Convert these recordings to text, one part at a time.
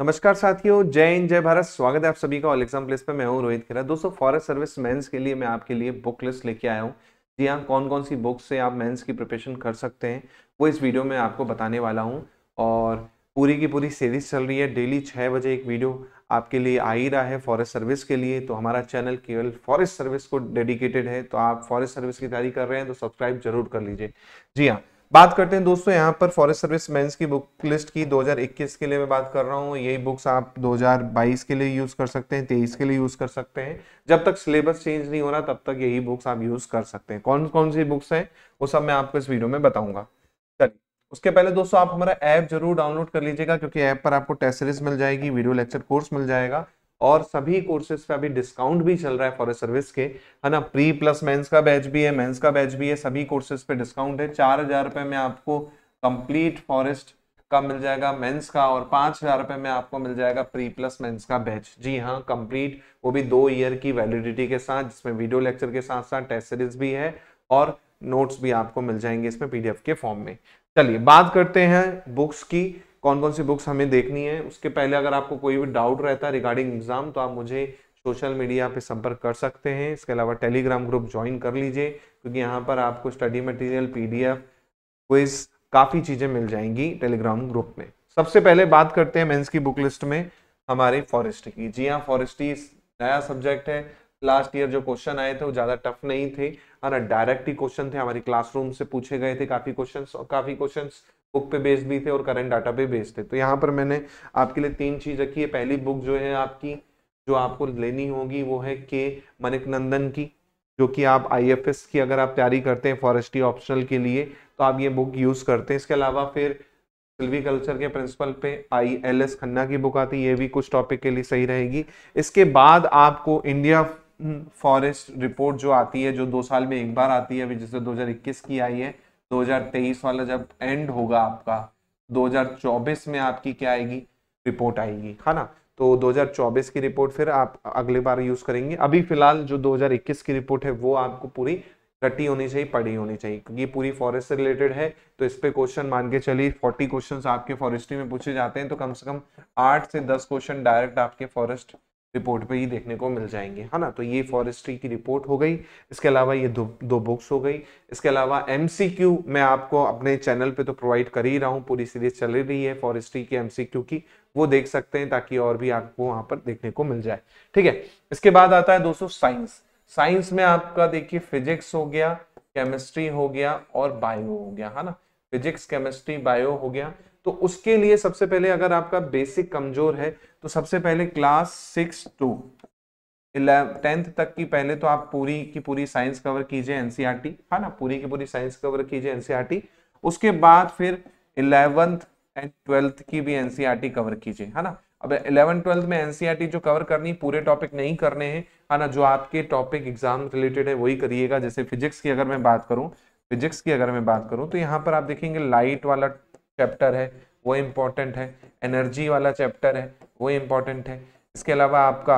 नमस्कार साथियों जय हिंद जय भारत स्वागत है आप सभी का ऑल एग्जाम प्लेस पे मैं हूं रोहित खेरा दोस्तों फॉरेस्ट सर्विस मेंस के लिए मैं आपके लिए बुक लिस्ट लेके आया हूं जी हाँ कौन कौन सी बुक से आप मेंस की प्रिपरेशन कर सकते हैं वो इस वीडियो में आपको बताने वाला हूँ और पूरी की पूरी सीरीज चल रही है डेली छः बजे एक वीडियो आपके लिए आ ही रहा है फॉरेस्ट सर्विस के लिए तो हमारा चैनल केवल फॉरेस्ट सर्विस को डेडिकेटेड है तो आप फॉरेस्ट सर्विस की तैयारी कर रहे हैं तो सब्सक्राइब जरूर कर लीजिए जी हाँ बात करते हैं दोस्तों यहाँ पर फॉरेस्ट सर्विस मेंस की बुक लिस्ट की 2021 के लिए मैं बात कर रहा हूँ यही बुक्स आप 2022 के लिए यूज़ कर सकते हैं तेईस के लिए यूज़ कर सकते हैं जब तक सिलेबस चेंज नहीं हो रहा तब तक यही बुक्स आप यूज़ कर सकते हैं कौन कौन सी बुक्स हैं वो सब मैं आपको इस वीडियो में बताऊंगा चलिए उसके पहले दोस्तों आप हमारा ऐप जरूर डाउनलोड कर लीजिएगा क्योंकि ऐप पर आपको टेस्ट सीरीज मिल जाएगी वीडियो लेक्चर कोर्स मिल जाएगा और सभी कोर्सेज पे अभी डिस्काउंट भी चल रहा है फॉरेस्ट सर्विस के है ना प्री प्लस मेंस का बैच भी है मेंस का बैच भी है सभी कोर्सेज पे डिस्काउंट है चार हजार रुपये में आपको कंप्लीट फॉरेस्ट का मिल जाएगा मेंस का और पाँच हज़ार रुपये में आपको मिल जाएगा प्री प्लस मेंस का बैच जी हाँ कंप्लीट वो भी दो ईयर की वैलिडिटी के साथ जिसमें वीडियो लेक्चर के साथ साथ टेस्ट सीरीज भी है और नोट्स भी आपको मिल जाएंगे इसमें पीडीएफ के फॉर्म में चलिए बात करते हैं बुक्स की कौन कौन सी बुक्स हमें देखनी है उसके पहले अगर आपको कोई भी डाउट रहता है रिगार्डिंग एग्जाम तो आप मुझे सोशल मीडिया पे संपर्क कर सकते हैं इसके अलावा टेलीग्राम ग्रुप ज्वाइन कर लीजिए क्योंकि यहाँ पर आपको स्टडी मटेरियल पीडीएफ क्विज काफ़ी चीज़ें मिल जाएंगी टेलीग्राम ग्रुप में सबसे पहले बात करते हैं मेंस की बुक लिस्ट में हमारे फॉरेस्ट की जी हाँ फॉरेस्ट्री नया सब्जेक्ट है लास्ट ईयर जो क्वेश्चन आए थे वो ज़्यादा टफ नहीं थे है ना डायरेक्ट ही क्वेश्चन थे हमारे क्लासरूम से पूछे गए थे काफ़ी क्वेश्चन और काफ़ी क्वेश्चन बुक पे बेस्ड भी थे और करंट डाटा पे बेस्ड थे तो यहाँ पर मैंने आपके लिए तीन चीज़ रखी है पहली बुक जो है आपकी जो आपको लेनी होगी वो है के मनिक नंदन की जो कि आप आई की अगर आप तैयारी करते हैं फॉरेस्ट्री ऑप्शनल के लिए तो आप ये बुक यूज़ करते हैं इसके अलावा फिर कल्चर के प्रिंसिपल पे आई एल एस खन्ना की बुक आती है ये भी कुछ टॉपिक के लिए सही रहेगी इसके बाद आपको इंडिया हम्म, फॉरेस्ट रिपोर्ट जो आती है जो दो साल में एक बार आती है जिससे 2021 की आई है 2023 वाला जब एंड होगा आपका 2024 में आपकी क्या आएगी रिपोर्ट आएगी है ना तो 2024 की रिपोर्ट फिर आप अगले बार यूज करेंगे अभी फिलहाल जो 2021 की रिपोर्ट है वो आपको पूरी कटी होनी चाहिए पड़ी होनी चाहिए क्योंकि पूरी फॉरेस्ट से रिलेटेड है तो इस पर क्वेश्चन मान के चलिए फोर्टी क्वेश्चन आपके फॉरेस्ट्री में पूछे जाते हैं तो कम से कम आठ से दस क्वेश्चन डायरेक्ट आपके फॉरेस्ट रिपोर्ट पे ही देखने को मिल जाएंगे है ना तो ये फॉरेस्ट्री की रिपोर्ट हो गई इसके अलावा ये दो दो बुक्स हो गई इसके अलावा एम मैं आपको अपने चैनल पे तो प्रोवाइड कर ही रहा हूँ पूरी सीरीज चल रही है फॉरेस्ट्री की एम की वो देख सकते हैं ताकि और भी आपको वहाँ पर देखने को मिल जाए ठीक है इसके बाद आता है दोस्तों साइंस साइंस में आपका देखिए फिजिक्स हो गया केमिस्ट्री हो गया और बायो हो गया है ना फिजिक्स केमिस्ट्री बायो हो गया तो उसके लिए सबसे पहले अगर आपका बेसिक कमजोर है तो सबसे पहले क्लास सिक्स टू टेंथ तक की पहले तो आप पूरी की पूरी साइंस कवर कीजिए एनसीईआरटी e है ना पूरी की पूरी साइंस कवर कीजिए एनसीईआरटी e उसके बाद फिर इलेवेंथ एंड ट्वेल्थ की भी एनसीईआरटी कवर e कीजिए है ना अब इलेवन ट्वेल्थ में एनसीईआरटी जो कवर करनी पूरे टॉपिक नहीं करने हैं है ना जो आपके टॉपिक एग्जाम रिलेटेड है वही करिएगा जैसे फिजिक्स की अगर मैं बात करूँ फिजिक्स की अगर मैं बात करूँ तो यहाँ पर आप देखेंगे लाइट वाला चैप्टर है वो इम्पोर्टेंट है एनर्जी वाला चैप्टर है वो इम्पोर्टेंट है इसके अलावा आपका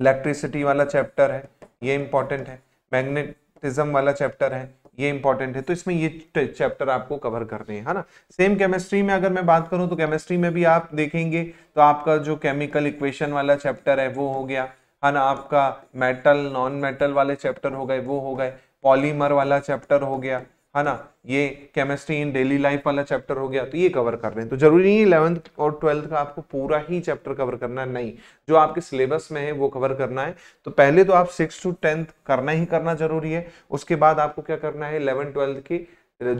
इलेक्ट्रिसिटी वाला चैप्टर है ये इम्पोर्टेंट है मैग्नेटिज्म वाला चैप्टर है ये इंपॉर्टेंट है तो इसमें ये चैप्टर आपको कवर करने हैं है ना सेम केमिस्ट्री में अगर मैं बात करूँ तो केमिस्ट्री में भी आप देखेंगे तो आपका जो केमिकल इक्वेशन वाला चैप्टर है वो हो गया है ना आपका मेटल नॉन मेटल वाले चैप्टर हो गए वो हो गए पॉलीमर वाला चैप्टर हो गया है हाँ ना ये केमिस्ट्री इन डेली लाइफ वाला चैप्टर हो गया तो ये कवर कर रहे हैं तो जरूरी नहीं इलेवंथ और ट्वेल्थ का आपको पूरा ही चैप्टर कवर करना है नहीं जो आपके सिलेबस में है वो कवर करना है तो पहले तो आप सिक्स टू टेंथ करना ही करना जरूरी है उसके बाद आपको क्या करना है इलेवन ट्वेल्थ की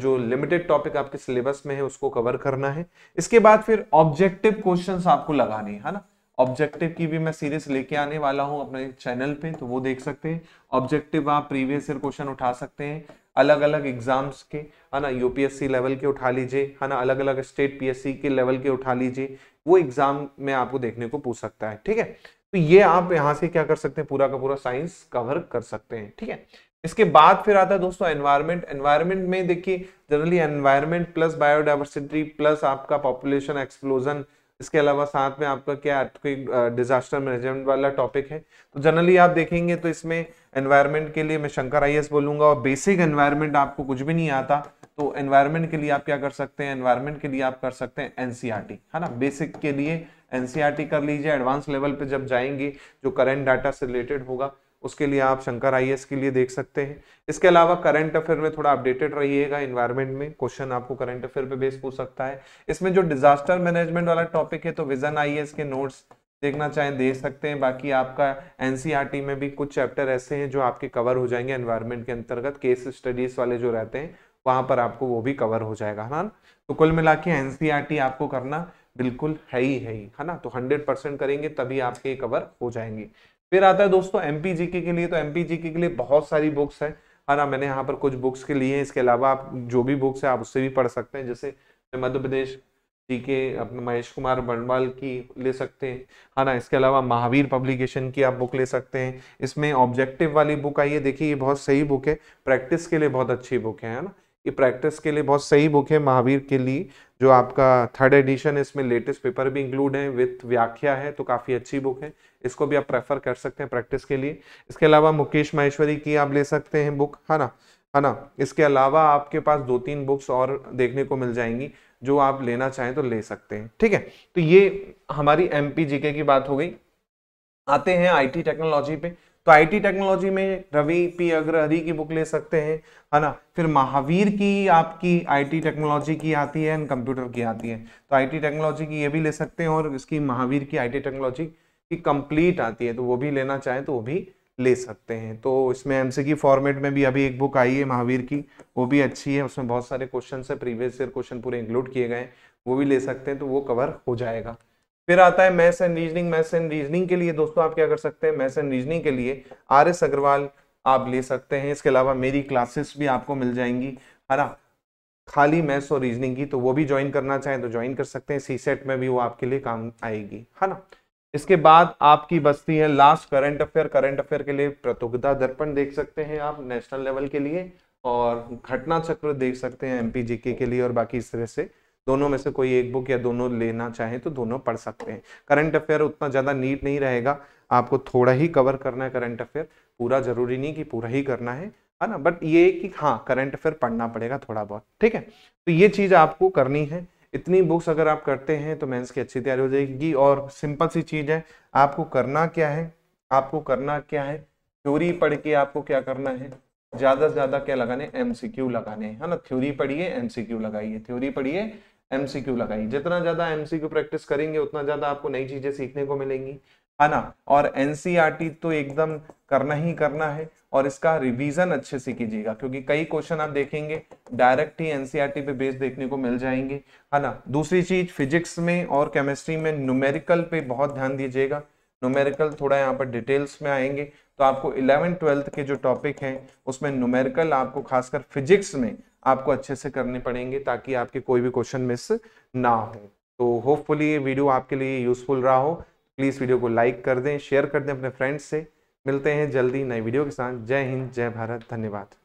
जो लिमिटेड टॉपिक आपके सिलेबस में है उसको कवर करना है इसके बाद फिर ऑब्जेक्टिव क्वेश्चन आपको लगाने है हाँ ना ऑब्जेक्टिव की भी मैं सीरीज लेके आने वाला हूँ अपने चैनल पे तो वो देख सकते हैं ऑब्जेक्टिव आप प्रीवियस ईयर क्वेश्चन उठा सकते हैं अलग अलग एग्जाम्स के है ना यूपीएससी लेवल के उठा लीजिए है ना अलग अलग स्टेट पीएससी के लेवल के उठा लीजिए वो एग्जाम में आपको देखने को पूछ सकता है ठीक है तो ये आप यहाँ से क्या कर सकते हैं पूरा का पूरा साइंस कवर कर सकते हैं ठीक है इसके बाद फिर आता है दोस्तों एनवायरमेंट एनवायरमेंट में देखिए generally environment plus biodiversity plus आपका पॉपुलेशन एक्सप्लोजन इसके अलावा साथ में आपका क्या अर्थक्विक डिजास्टर मैनेजमेंट वाला टॉपिक है तो जनरली आप देखेंगे तो इसमें एनवायरनमेंट के लिए मैं शंकर आई बोलूंगा और बेसिक एनवायरनमेंट आपको कुछ भी नहीं आता तो एनवायरनमेंट के लिए आप क्या कर सकते हैं एनवायरनमेंट के लिए आप कर सकते हैं एनसीआरटी e है ना बेसिक के लिए एनसीआरटी e कर लीजिए एडवांस लेवल पे जब जाएंगे जो करंट डाटा से रिलेटेड होगा उसके लिए आप शंकर आई के लिए देख सकते हैं इसके अलावा करंट अफेयर में थोड़ा अपडेटेड रहिएगा इन्वायरमेंट में क्वेश्चन आपको करंट अफेयर पे बेस पूछ सकता है इसमें जो डिजास्टर मैनेजमेंट वाला टॉपिक है तो विजन आई के नोट्स देखना चाहें देख सकते हैं बाकी आपका एनसीईआरटी e में भी कुछ चैप्टर ऐसे हैं जो आपके कवर हो जाएंगे एनवायरमेंट के अंतर्गत केस स्टडीज वाले जो रहते हैं वहां पर आपको वो भी कवर हो जाएगा है ना तो कुल मिला के e आपको करना बिल्कुल है ही है ही है ना तो हंड्रेड परसेंट करेंगे तभी आपके कवर हो जाएंगे फिर आता है दोस्तों एम पी के लिए तो एम पी के लिए बहुत सारी बुक्स है है ना मैंने यहाँ पर कुछ बुक्स के लिए हैं इसके अलावा आप जो भी बुक्स है आप उससे भी पढ़ सकते हैं जैसे मध्य प्रदेश जी के अपने महेश कुमार बनवाल की ले सकते हैं है हाँ ना इसके अलावा महावीर पब्लिकेशन की आप बुक ले सकते हैं इसमें ऑब्जेक्टिव वाली बुक आई है देखिए ये बहुत सही बुक है प्रैक्टिस के लिए बहुत अच्छी बुक है है ना ये प्रैक्टिस के लिए बहुत सही बुक है महावीर के लिए जो आपका थर्ड एडिशन है इसमें लेटेस्ट पेपर भी इंक्लूड है विथ व्याख्या है तो काफ़ी अच्छी बुक है इसको भी आप प्रेफर कर सकते हैं प्रैक्टिस के लिए इसके अलावा मुकेश माहेश्वरी की आप ले सकते हैं बुक है ना है ना इसके अलावा आपके पास दो तीन बुक्स और देखने को मिल जाएंगी जो आप लेना चाहें तो ले सकते हैं ठीक है तो ये हमारी एम पी की बात हो गई आते हैं आई टेक्नोलॉजी पे तो आईटी टेक्नोलॉजी में रवि पी अग्रहरी की बुक ले सकते हैं है ना फिर महावीर की आपकी आईटी टेक्नोलॉजी की आती है एंड कंप्यूटर की आती है तो आईटी टेक्नोलॉजी की ये भी ले सकते हैं और इसकी महावीर की आईटी टेक्नोलॉजी की कंप्लीट आती है तो वो भी लेना चाहें तो वो भी ले सकते हैं तो इसमें एमसीक्यू फॉर्मेट में भी अभी एक बुक आई है महावीर की वो भी अच्छी है उसमें बहुत सारे क्वेश्चन है प्रीवियस ईयर क्वेश्चन पूरे इंक्लूड किए गए वो भी ले सकते हैं तो वो कवर हो जाएगा फिर आता है maths and reasoning maths and reasoning के लिए दोस्तों आप क्या कर सकते हैं मैथ्स एंड रीजनिंग के लिए आर एस अग्रवाल आप ले सकते हैं इसके अलावा मेरी क्लासेस भी आपको मिल जाएंगी है ना खाली मैथ्स और रीजनिंग की तो वो भी ज्वाइन करना चाहें तो ज्वाइन कर सकते हैं सी सेट में भी वो आपके लिए काम आएगी है ना इसके बाद आपकी बस्ती है last current affair current affair के लिए प्रतियोगिता दर्पण देख सकते हैं आप नेशनल लेवल के लिए और घटना चक्र देख सकते हैं एमपीजीके के लिए और बाकी इस तरह से दोनों में से कोई एक बुक या दोनों लेना चाहें तो दोनों पढ़ सकते हैं करंट अफेयर उतना ज़्यादा नीट नहीं रहेगा आपको थोड़ा ही कवर करना है करंट अफेयर पूरा जरूरी नहीं कि पूरा ही करना है है ना बट ये कि हाँ करंट अफेयर पढ़ना पड़ेगा थोड़ा बहुत ठीक है तो ये चीज़ आपको करनी है इतनी बुक्स अगर आप करते हैं तो मेंस की अच्छी तैयारी हो जाएगी और सिंपल सी चीज़ है आपको करना क्या है आपको करना क्या है थ्योरी पढ़ के आपको क्या करना है ज़्यादा से ज़्यादा क्या लगाने एमसीक्यू लगाने है ना थ्योरी पढ़िए एमसीक्यू लगाइए थ्योरी पढ़िए एमसीक्यू लगाइए जितना ज़्यादा एमसीक्यू प्रैक्टिस करेंगे उतना ज़्यादा आपको नई चीज़ें सीखने को मिलेंगी है ना और एनसीईआरटी e तो एकदम करना ही करना है और इसका रिवीजन अच्छे से कीजिएगा क्योंकि कई क्वेश्चन आप देखेंगे डायरेक्ट ही एनसीईआरटी e पे बेस देखने को मिल जाएंगे है ना दूसरी चीज फिजिक्स में और केमिस्ट्री में न्यूमेरिकल पे बहुत ध्यान दीजिएगा न्यूमेरिकल थोड़ा यहाँ पर डिटेल्स में आएंगे तो आपको इलेवन ट्वेल्थ के जो टॉपिक हैं उसमें न्यूमेरिकल आपको खासकर फिजिक्स में आपको अच्छे से करने पड़ेंगे ताकि आपके कोई भी क्वेश्चन मिस ना हो तो होपफुली ये वीडियो आपके लिए यूज़फुल रहा हो प्लीज़ वीडियो को लाइक कर दें शेयर कर दें अपने फ्रेंड्स से मिलते हैं जल्दी नई वीडियो के साथ जय हिंद जय भारत धन्यवाद